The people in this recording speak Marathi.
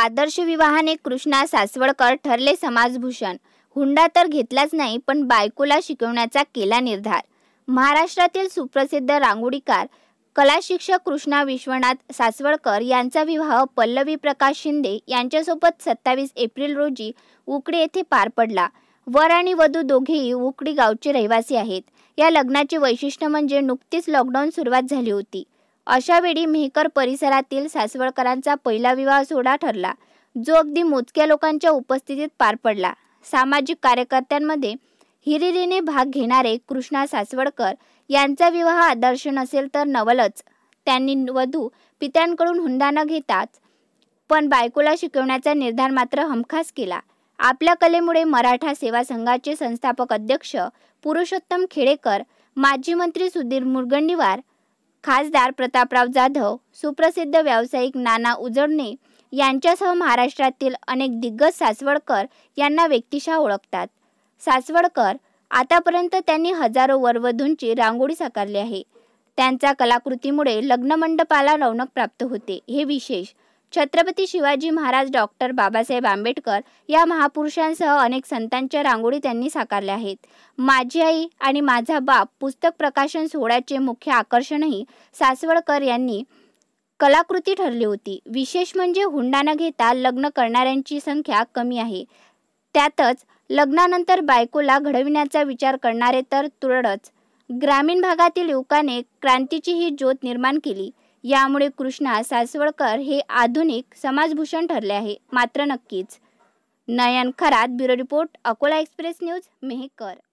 आदर्श विवाहाने कृष्णा सासवडकर ठरले समाजभूषण हुंडा तर घेतलाच नाही पण बायकोला शिकवण्याचा केला निर्धार महाराष्ट्रातील सुप्रसिद्ध रांगोळीकार कला शिक्षक कृष्णा विश्वनाथ सासवडकर यांचा विवाह पल्लवी प्रकाश शिंदे यांच्यासोबत सत्तावीस एप्रिल रोजी उकडी येथे पार पडला वर आणि वधू दोघेही उकडी गावचे रहिवासी आहेत या लग्नाचे वैशिष्ट्य म्हणजे नुकतीच लॉकडाऊन सुरुवात झाली होती अशावेळी मेहकर परिसरातील सासवडकरांचा पहिला विवाह सोहळा ठरला जो अगदी मोजक्या लोकांच्या उपस्थितीत पार पडला सामाजिक कार्यकर्त्यांमध्ये हिरिरीने भाग घेणारे कृष्णा सासवडकर यांचा विवाह आदर्श नसेल तर नवलच त्यांनी वधू पित्यांकडून हुंडा न घेताच पण बायकोला शिकवण्याचा निर्धार मात्र हमखास केला आपल्या कलेमुळे मराठा सेवा संघाचे संस्थापक अध्यक्ष पुरुषोत्तम खेडेकर माजी मंत्री सुधीर मुरगंडीवार खासदार प्रतापराव जाधव सुप्रसिद्ध व्यावसायिक नाना उजडणे यांच्यासह महाराष्ट्रातील अनेक दिग्गज सासवडकर यांना व्यक्तिशा ओळखतात सासवडकर आतापर्यंत त्यांनी हजारो वरवधूंची रांगोळी साकारली आहे त्यांच्या कलाकृतीमुळे लग्नमंडपाला रौनक प्राप्त होते हे विशेष छत्रपती शिवाजी महाराज डॉक्टर बाबासाहेब आंबेडकर या महापुरुषांसह अनेक संतांच्या रांगोळी त्यांनी साकारल्या आहेत माझी आई आणि माझा बाप पुस्तक प्रकाशन सोहळ्याचे मुख्य आकर्षणही सासवडकर यांनी कलाकृती ठरली होती विशेष म्हणजे हुंडा न घेता लग्न करणाऱ्यांची संख्या कमी आहे त्यातच लग्नानंतर बायकोला घडविण्याचा विचार करणारे तर तुरडच ग्रामीण भागातील युवकाने क्रांतीची ही ज्योत निर्माण केली यामुळे कृष्णा सासवडकर हे आधुनिक समाजभूषण ठरले आहे मात्र नक्कीच Nayan Kharat bureau report Akola express news Mehkar